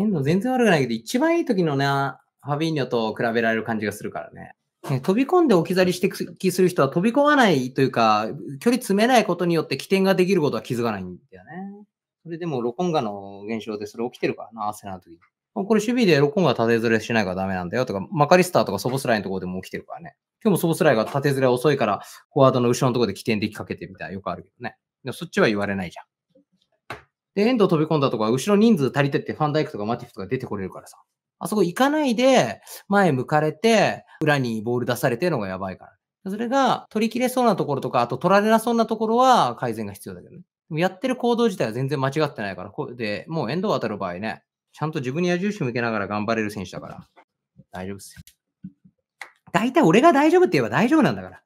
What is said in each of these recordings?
変藤全然悪くないけど、一番いい時のね、ファビーニョと比べられる感じがするからね。飛び込んで置き去りして気する人は飛び込まないというか、距離詰めないことによって起点ができることは気づかないんだよね。それでもロコンガの現象でそれ起きてるからな、アーセナの時。これ守備でロコンガ縦ずれしないからダメなんだよとか、マカリスターとかソボスライのところでも起きてるからね。今日もソボスライが縦ずれ遅いから、フォワードの後ろのところで起点できかけてみたいなよくあるけどね。でもそっちは言われないじゃん。で、エンド飛び込んだとか、後ろ人数足りてってファンダイクとかマティフとか出てこれるからさ。あそこ行かないで、前向かれて、裏にボール出されてるのがやばいから。それが取り切れそうなところとか、あと取られなそうなところは改善が必要だけどね。でもやってる行動自体は全然間違ってないから、これで、もう遠藤当たる場合ね、ちゃんと自分に矢印向けながら頑張れる選手だから、大丈夫っすよ。大体俺が大丈夫って言えば大丈夫なんだから。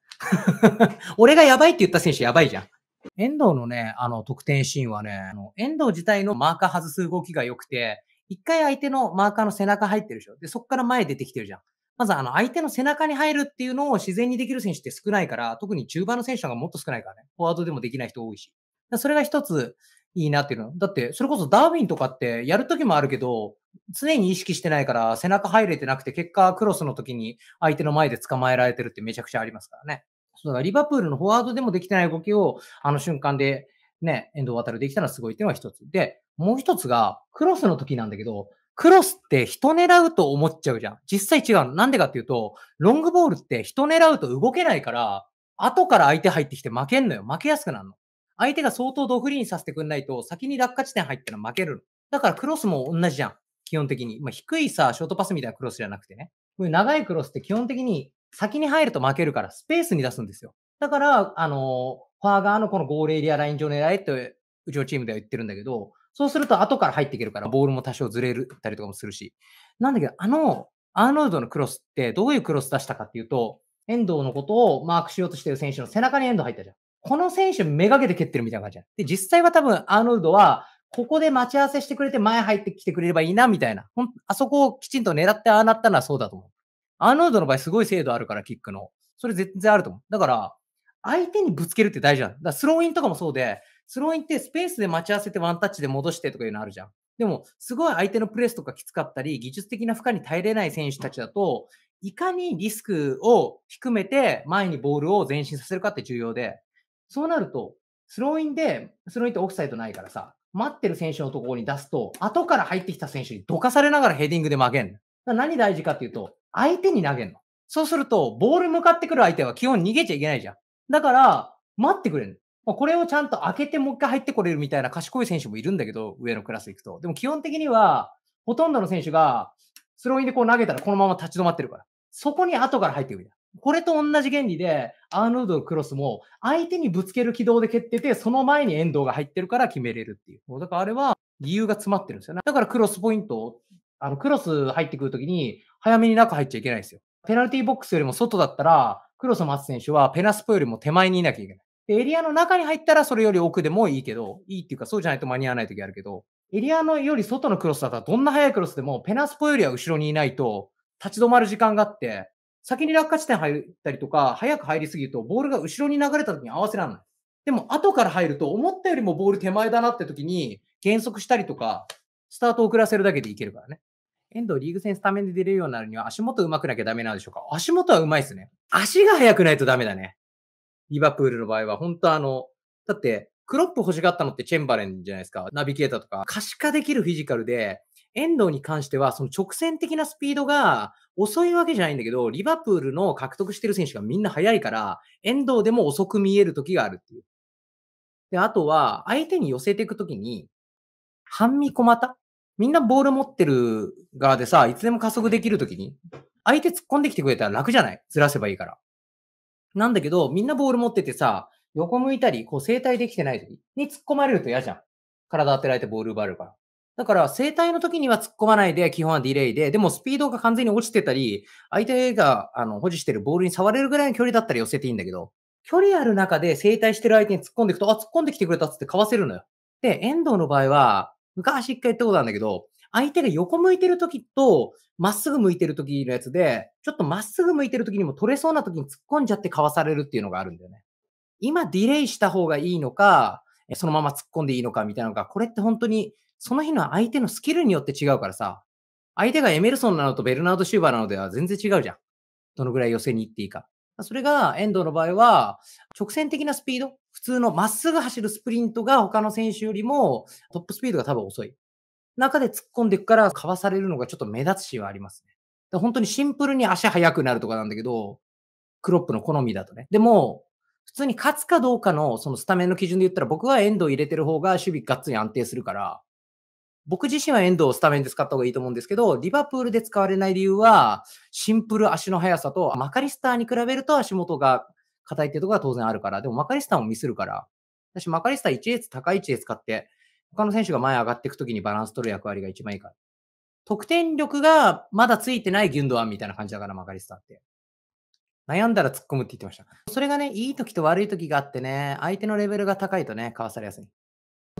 俺がやばいって言った選手やばいじゃん。遠藤のね、あの、得点シーンはね、あの遠藤自体のマーカー外す動きが良くて、一回相手のマーカーの背中入ってるでしょ。で、そこから前出てきてるじゃん。まずあの、相手の背中に入るっていうのを自然にできる選手って少ないから、特に中盤の選手がもっと少ないからね。フォワードでもできない人多いし。それが一ついいなっていうの。だって、それこそダーウィンとかってやるときもあるけど、常に意識してないから背中入れてなくて、結果クロスの時に相手の前で捕まえられてるってめちゃくちゃありますからね。だからリバプールのフォワードでもできてない動きを、あの瞬間で、ね、遠藤航できたらすごいっていうのが一つ。で、もう一つが、クロスの時なんだけど、クロスって人狙うと思っちゃうじゃん。実際違うの。なんでかっていうと、ロングボールって人狙うと動けないから、後から相手入ってきて負けんのよ。負けやすくなるの。相手が相当ドフリーにさせてくんないと、先に落下地点入ったら負けるの。だからクロスも同じじゃん。基本的に。まあ、低いさ、ショートパスみたいなクロスじゃなくてね。こういう長いクロスって基本的に先に入ると負けるからスペースに出すんですよ。だから、あの、ファー側のこのゴールエリアライン上狙えって、うちのチームでは言ってるんだけど、そうすると後から入っていけるから、ボールも多少ずれるたりとかもするし。なんだけど、あの、アーノルドのクロスってどういうクロス出したかっていうと、遠藤のことをマークしようとしてる選手の背中に遠藤入ったじゃん。この選手めがけて蹴ってるみたいな感じじゃん。で、実際は多分アーノルドは、ここで待ち合わせしてくれて前入ってきてくれればいいなみたいな。ほんあそこをきちんと狙ってああなったのはそうだと思う。アーノルドの場合すごい精度あるから、キックの。それ全然あると思う。だから、相手にぶつけるって大事なんだ。だスローインとかもそうで、スローインってスペースで待ち合わせてワンタッチで戻してとかいうのあるじゃん。でも、すごい相手のプレスとかきつかったり、技術的な負荷に耐えれない選手たちだと、いかにリスクを低めて前にボールを前進させるかって重要で、そうなると、スローインで、スローインってオフサイドないからさ、待ってる選手のところに出すと、後から入ってきた選手にどかされながらヘディングで負けん。何大事かっていうと、相手に投げるの。そうすると、ボール向かってくる相手は基本逃げちゃいけないじゃん。だから、待ってくれるの。これをちゃんと開けてもう一回入ってこれるみたいな賢い選手もいるんだけど、上のクラス行くと。でも基本的には、ほとんどの選手が、スローインでこう投げたらこのまま立ち止まってるから。そこに後から入ってくる。これと同じ原理で、アーノードのクロスも相手にぶつける軌道で蹴ってて、その前に遠藤が入ってるから決めれるっていう。だからあれは理由が詰まってるんですよね。だからクロスポイント、あのクロス入ってくるときに、早めに中入っちゃいけないんですよ。ペナルティーボックスよりも外だったら、クロス待つ選手はペナスポよりも手前にいなきゃいけない。で、エリアの中に入ったらそれより奥でもいいけど、いいっていうかそうじゃないと間に合わない時あるけど、エリアのより外のクロスだったらどんな速いクロスでもペナスポよりは後ろにいないと立ち止まる時間があって、先に落下地点入ったりとか、早く入りすぎるとボールが後ろに流れた時に合わせられない。でも後から入ると思ったよりもボール手前だなって時に減速したりとか、スタートを遅らせるだけでいけるからね。遠藤リーグ戦スタメンで出れるようになるには足元上手くなきゃダメなんでしょうか足元は上手いですね。足が速くないとダメだね。リバプールの場合は、本当あの、だって、クロップ欲しがったのってチェンバレンじゃないですか。ナビゲーターとか。可視化できるフィジカルで、遠藤に関しては、その直線的なスピードが遅いわけじゃないんだけど、リバプールの獲得してる選手がみんな速いから、遠藤でも遅く見える時があるっていう。で、あとは、相手に寄せていく時に、半身小股みんなボール持ってる側でさ、いつでも加速できるときに、相手突っ込んできてくれたら楽じゃないずらせばいいから。なんだけど、みんなボール持っててさ、横向いたり、こう整体できてない時に突っ込まれると嫌じゃん。体当てられてボール奪われるから。だから、整体の時には突っ込まないで、基本はディレイで、でもスピードが完全に落ちてたり、相手があの保持してるボールに触れるぐらいの距離だったら寄せていいんだけど、距離ある中で整体してる相手に突っ込んでいくと、あ、突っ込んできてくれたっつってかわせるのよ。で、遠藤の場合は、昔一回言ったことあるんだけど、相手が横向いてる時と、まっすぐ向いてる時のやつで、ちょっとまっすぐ向いてる時にも取れそうな時に突っ込んじゃってかわされるっていうのがあるんだよね。今ディレイした方がいいのか、そのまま突っ込んでいいのかみたいなのが、これって本当にその日の相手のスキルによって違うからさ、相手がエメルソンなのとベルナード・シューバーなのでは全然違うじゃん。どのぐらい寄せに行っていいか。それが遠藤の場合は、直線的なスピード通のまっすぐ走るスプリントが他の選手よりもトップスピードが多分遅い。中で突っ込んでいくからかわされるのがちょっと目立つシーンはありますね。本当にシンプルに足速くなるとかなんだけど、クロップの好みだとね。でも、普通に勝つかどうかのそのスタメンの基準で言ったら僕はエンドを入れてる方が守備がっつり安定するから、僕自身はエンドをスタメンで使った方がいいと思うんですけど、リバプールで使われない理由は、シンプル足の速さと、マカリスターに比べると足元が硬いっていうところは当然あるから、でもマカリスターもミスるから、私マカリスター1列高い位置で使って、他の選手が前上がっていくときにバランス取る役割が一番いいから。得点力がまだついてないギュンドアンみたいな感じだから、マカリスターって。悩んだら突っ込むって言ってました。それがね、いい時と悪い時があってね、相手のレベルが高いとね、かわされやすい。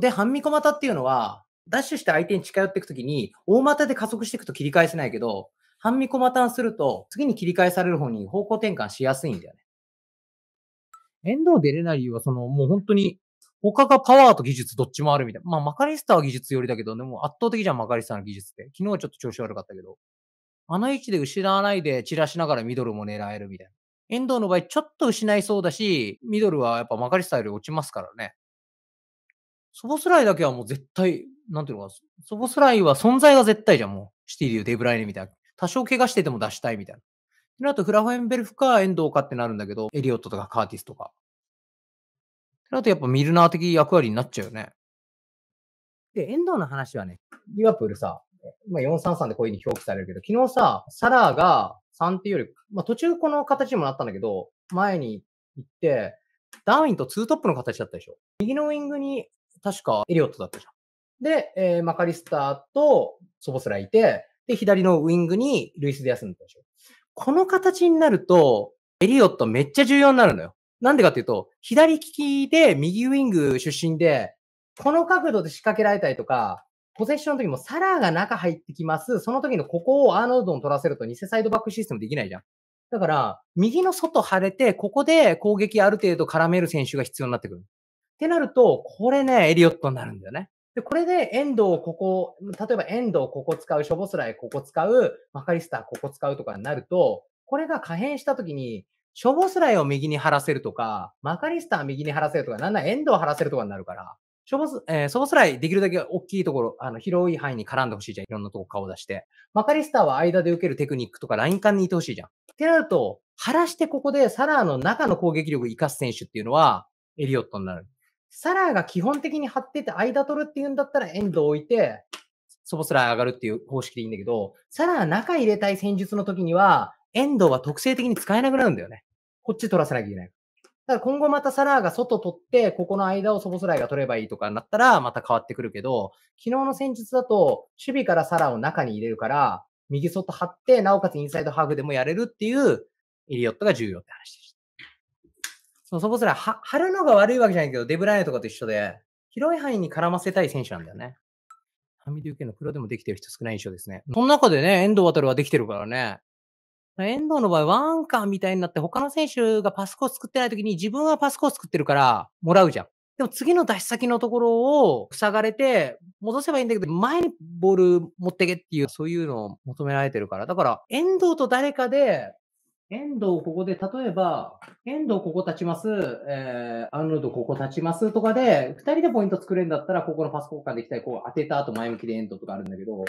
で、半身小股っていうのは、ダッシュして相手に近寄っていくときに、大股で加速していくと切り返せないけど、半身小股すると、次に切り返される方に方向転換しやすいんだよね。遠藤出れない理由は、その、もう本当に、他がパワーと技術どっちもあるみたいな。まあ、マカリスターは技術よりだけど、でも圧倒的じゃん、マカリスターの技術って。昨日はちょっと調子悪かったけど。あの位置で失わないで散らしながらミドルも狙えるみたいな。遠藤の場合、ちょっと失いそうだし、ミドルはやっぱマカリスターより落ちますからね。ソボスライだけはもう絶対、なんていうのかな、ソボスライは存在が絶対じゃん、もう。シティでュうデブライネみたいな。多少怪我してても出したいみたいな。なると、フラフェンベルフか遠藤かってなるんだけど、エリオットとかカーティスとか。なと、やっぱミルナー的役割になっちゃうよね。で、遠藤の話はね、リワプールさ、今433でこういう風に表記されるけど、昨日さ、サラーが3っていうより、まあ途中この形にもなったんだけど、前に行って、ダーウィンとツートップの形だったでしょ。右のウィングに確かエリオットだったじゃん。で、えー、マカリスターとソボスラいて、で、左のウィングにルイス・デアスンだったでしょ。この形になると、エリオットめっちゃ重要になるのよ。なんでかっていうと、左利きで右ウィング出身で、この角度で仕掛けられたりとか、ポゼッションの時もサラーが中入ってきます。その時のここをアーノルドン取らせると偽サイドバックシステムできないじゃん。だから、右の外腫れて、ここで攻撃ある程度絡める選手が必要になってくる。ってなると、これね、エリオットになるんだよね。で、これで遠藤をここ、例えば遠藤をここ使う、ショボスライここ使う、マカリスターここ使うとかになると、これが可変したときに、ショボスライを右に張らせるとか、マカリスター右に張らせるとか、なんなら遠藤を張らせるとかになるから、ショボス、えー、ソボスライできるだけ大きいところ、あの、広い範囲に絡んでほしいじゃん。いろんなとこ顔出して。マカリスターは間で受けるテクニックとかライン間にいてほしいじゃん。ってなると、貼らしてここでサラーの中の攻撃力を生かす選手っていうのは、エリオットになる。サラーが基本的に張ってて間取るっていうんだったらエンドを置いて、そぼすら上がるっていう方式でいいんだけど、サラー中入れたい戦術の時には、エンドは特性的に使えなくなるんだよね。こっち取らせなきゃいけない。だから今後またサラーが外取って、ここの間をそぼすらが取ればいいとかになったら、また変わってくるけど、昨日の戦術だと、守備からサラーを中に入れるから、右外張って、なおかつインサイドハーフでもやれるっていう、エリオットが重要って話でした。そこそら、は、張るのが悪いわけじゃないけど、デブライネとかと一緒で、広い範囲に絡ませたい選手なんだよね。ハミデュー系のプロでもできてる人少ない印象ですね。その中でね、遠藤航はできてるからね。遠藤の場合、ワンカーみたいになって他の選手がパスコー作ってない時に自分はパスコー作ってるからもらうじゃん。でも次の出し先のところを塞がれて戻せばいいんだけど、前にボール持ってけっていう、そういうのを求められてるから。だから、遠藤と誰かで遠藤ここで、例えば、遠藤ここ立ちます、えー、アンロードここ立ちますとかで、二人でポイント作れるんだったら、ここのパス交換できたり、こう当てた後前向きでエンドとかあるんだけど、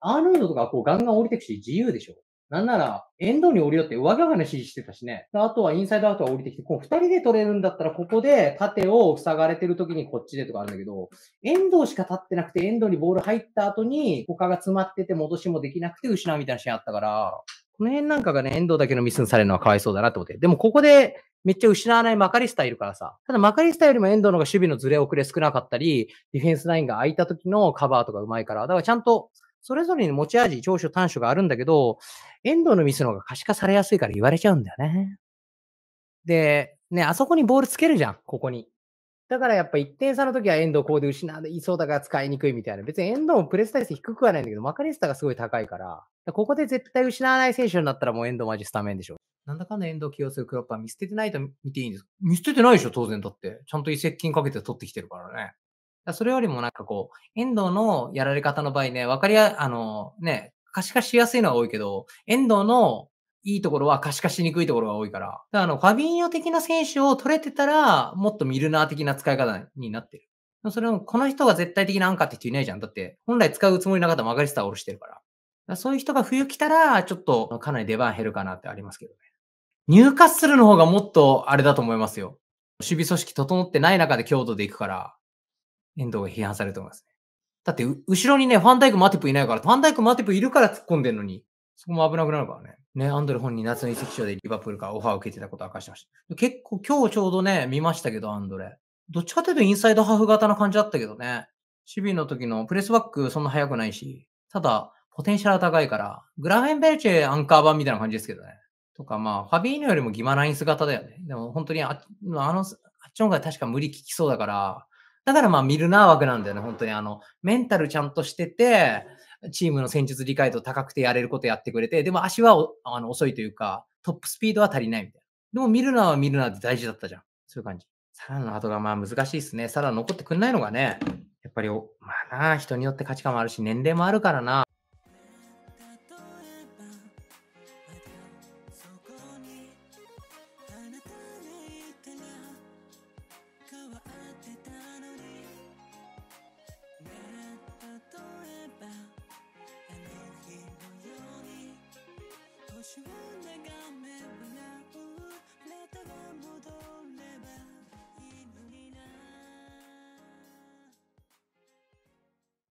アンロードとかこうガンガン降りてくし、自由でしょ。なんなら、遠藤に降りよって上側の指示してたしね。あとはインサイドアウトが降りてきて、こう二人で取れるんだったら、ここで縦を塞がれてる時にこっちでとかあるんだけど、遠藤しか立ってなくて、遠藤にボール入った後に、他が詰まってて戻しもできなくて失うみたいなシーンあったから、この辺なんかがね、遠藤だけのミスにされるのはかわいそうだなと思って。でもここでめっちゃ失わないマカリスタいるからさ。ただマカリスタよりも遠藤の方が守備のずれ遅れ少なかったり、ディフェンスラインが空いた時のカバーとかうまいから。だからちゃんと、それぞれに持ち味、長所、短所があるんだけど、遠藤のミスの方が可視化されやすいから言われちゃうんだよね。で、ね、あそこにボールつけるじゃん、ここに。だからやっぱ1点差の時は遠藤こうで失いそうだから使いにくいみたいな。別に遠藤もプレス体制低くはないんだけど、マカレスタがすごい高いから、からここで絶対失わない選手になったらもう遠藤マジスタメンでしょ。なんだかんだ遠藤起用するクロッパー見捨ててないと見ていいんですか見捨ててないでしょ、当然だって。ちゃんと移籍金かけて取ってきてるからね。らそれよりもなんかこう、遠藤のやられ方の場合ね、わかりや、あの、ね、可視化しやすいのは多いけど、遠藤のいいところは可視化しにくいところが多いから。だからあの、ファビーニョ的な選手を取れてたら、もっとミルナー的な使い方になってる。それも、この人が絶対的なアンカーって人いないじゃん。だって、本来使うつもりなかったマガリスターを下ろしてるから。からそういう人が冬来たら、ちょっとかなり出番減るかなってありますけどね。入荷するの方がもっとあれだと思いますよ。守備組織整ってない中で強度で行くから、遠藤が批判されると思いますね。だって、後ろにね、ファンダイク、マティプいないから、ファンダイク、マティプいるから突っ込んでるのに、そこも危なくなるからね。ね、アンドレ本人夏の移籍賞でリバプールからオファーを受けてたことを明かしてました。結構今日ちょうどね、見ましたけど、アンドレ。どっちかというとインサイドハーフ型な感じだったけどね。守備の時のプレスバックそんな速くないし、ただ、ポテンシャルは高いから、グラフェンベルチェアンカー版みたいな感じですけどね。とか、まあ、ファビーヌよりもギマライン姿だよね。でも本当にあ、あの、あっちの方が確か無理聞きそうだから、だからまあ見るな枠なんだよね、本当に。あの、メンタルちゃんとしてて、チームの戦術理解度高くてやれることやってくれて、でも足はあの遅いというか、トップスピードは足りないみたいな。でも見るのは見るなって大事だったじゃん。そういう感じ。サラの後がまあ難しいですね。サラ残ってくんないのがね、やっぱり、まあな人によって価値観もあるし、年齢もあるからな。是。